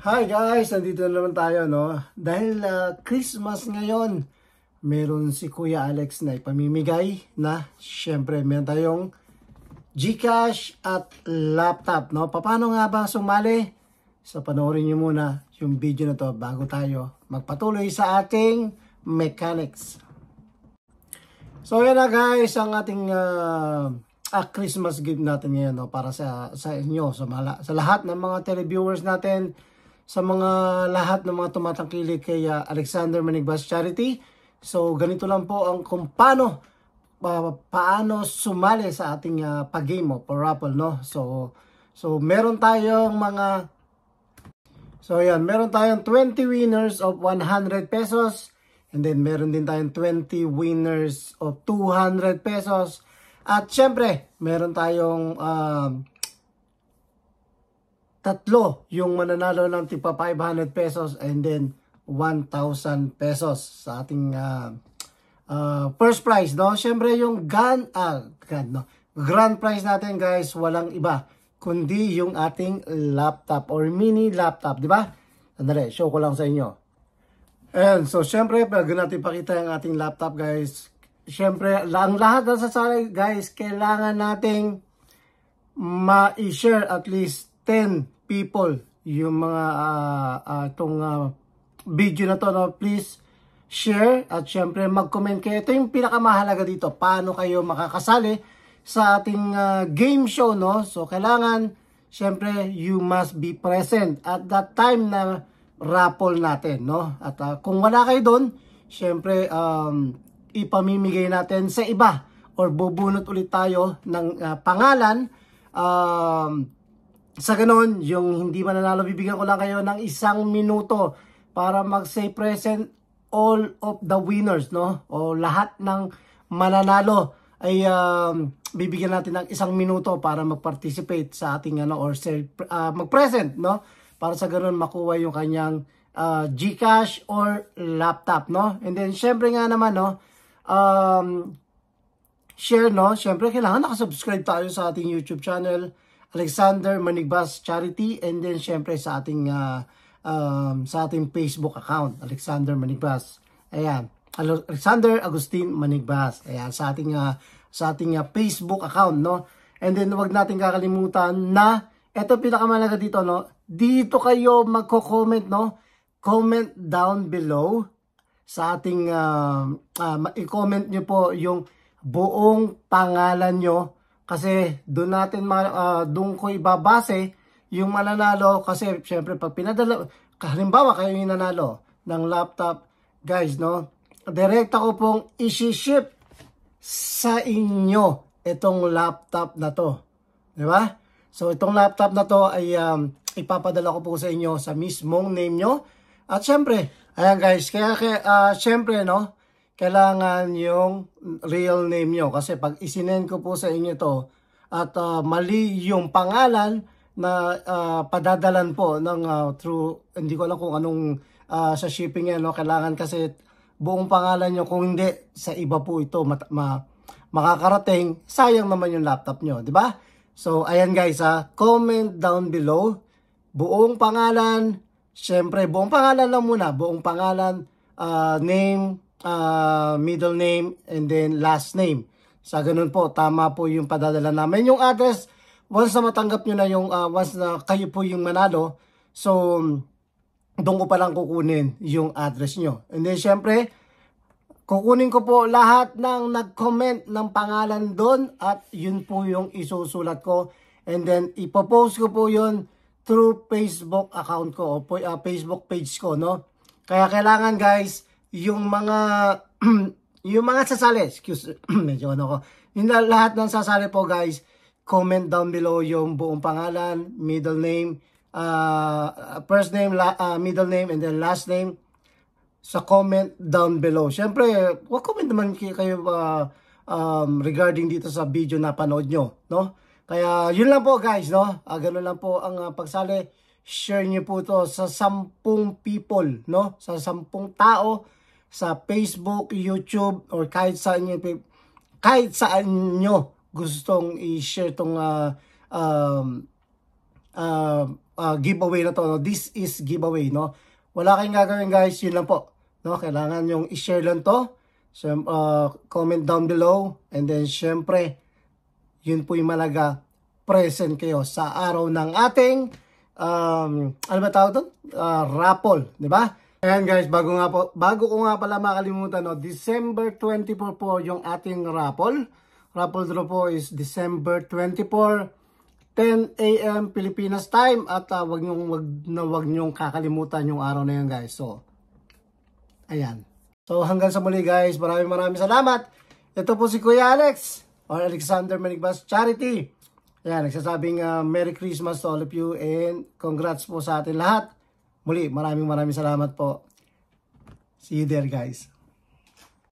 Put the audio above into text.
Hi guys! Nandito na naman tayo, no? Dahil uh, Christmas ngayon, meron si Kuya Alex na ipamimigay na syempre meron tayong Gcash at laptop, no? Paano nga ba sumali? So panoorin niyo muna yung video na to bago tayo magpatuloy sa ating mechanics. So yan na guys, ang ating uh, uh, Christmas gift natin ngayon no? para sa, sa inyo, sa, mala, sa lahat ng mga televiewers natin, sa mga lahat ng mga tumatangkilik kay ah, Alexander Manigbas Charity. So ganito lang po ang kung paano uh, paano sumali sa ating uh, pag-game of Apple no. So so meron tayong mga So yan, meron tayong 20 winners of 100 pesos and then meron din tayong 20 winners of 200 pesos at syempre, meron tayong uh, tatlo yung mananalo ng tipa 500 pesos and then 1,000 pesos sa ating uh, uh, first prize, no? Siyempre yung gun, ah, gun, no? Grand prize natin, guys, walang iba kundi yung ating laptop or mini laptop, di ba? Sandali, show ko lang sa inyo. And so, syempre, bago natin pakita yung ating laptop, guys, syempre, ang lahat na sasali, guys, kailangan nating ma-share at least 10 people yung mga uh, ah, uh, ah, itong uh, ah, video na to no please share at syempre mag-comment kayo ito yung pinakamahalaga dito paano kayo makakasali sa ating uh, game show no so kailangan syempre you must be present at that time na raffle natin no at uh, kung wala kayo doon syempre um, ipamimigay natin sa iba or bubunot ulit tayo ng uh, pangalan um, sa ganon, yung hindi mananalo, bibigyan ko lang kayo ng isang minuto para mag-say present all of the winners, no? O lahat ng mananalo ay um, bibigyan natin ng isang minuto para mag-participate sa ating ano or uh, mag-present, no? Para sa ganun makuha yung kanyang uh, GCash or laptop, no? And then syempre nga naman, no, um, share, no? Syempre kailangan nakasubscribe tayo sa ating YouTube channel Alexander Manigbas Charity and then syempre sa ating uh, um, sa ating Facebook account, Alexander Manigbas. Ayan, Alexander Agustin Manigbas. Ayan, sa ating uh, sa ating uh, Facebook account, no? And then wag nating kakalimutan na ito pinakamalaga dito, no? Dito kayo magko-comment, no? Comment down below sa ating uh, uh, i-comment niyo po yung buong pangalan niyo kasi doon natin uh, doon ko ibabase yung mananalo kasi syempre pag pinadala halimbawa kayo yung nanalo ng laptop guys no direkta ko pong i-ship sa inyo itong laptop na to di ba so itong laptop na to ay um, ipapadala ko po sa inyo sa mismong name nyo at syempre ayan guys kaya, kaya uh, syempre no kailangan yung real name nyo. Kasi pag isinend ko po sa inyo to at uh, mali yung pangalan na uh, padadalan po ng uh, through, hindi ko alam kung anong uh, sa shipping yan. No? Kailangan kasi buong pangalan nyo. Kung hindi, sa iba po ito mat- ma- makakarating. Sayang naman yung laptop nyo, di ba? So, ayan guys ha. Comment down below. Buong pangalan. syempre, buong pangalan lang muna. Buong pangalan, uh, name, uh, middle name, and then last name. Sa ganun po, tama po yung padadala namin. Yung address, once na matanggap nyo na yung, uh, once na kayo po yung manalo, so, doon ko palang kukunin yung address nyo. And then, syempre, Kukunin ko po lahat ng nag-comment ng pangalan doon at yun po yung isusulat ko. And then ipopost ko po yun through Facebook account ko o uh, Facebook page ko, no? Kaya kailangan guys, yung mga yung mga sasali, excuse, medyo ano ko, yung lahat ng sasali po guys, comment down below yung buong pangalan, middle name, uh, first name, la, uh, middle name, and then last name sa comment down below. syempre what comment naman kayo uh, um, regarding dito sa video na panood nyo, no? Kaya yun lang po guys, no? Uh, ganun lang po ang uh, pagsali. Share nyo po to sa sampung people, no? Sa sampung tao sa Facebook, YouTube, or kahit saan nyo, kahit saan nyo gustong i-share tong uh, um, uh, uh, giveaway na to. No? This is giveaway, no? Wala kayong gagawin guys, yun lang po. No? Kailangan yung i-share lang to. Syem, uh, comment down below. And then syempre, yun po yung malaga present kayo sa araw ng ating um, ano ba tawag doon? Uh, raffle, di ba? Ayan guys, bago nga po, bago ko nga pala makalimutan, no, December 24 po yung ating raffle. Raffle draw po is December 24, 10 a.m. Pilipinas time. At uh, wag nyong, wag, na wag nyong kakalimutan yung araw na yun guys. So, ayan. So hanggang sa muli guys, maraming maraming salamat. Ito po si Kuya Alex or Alexander Manigbas Charity. Ayan, nagsasabing uh, Merry Christmas to all of you and congrats po sa atin lahat. Muli, maraming maraming salamat po. See you there guys.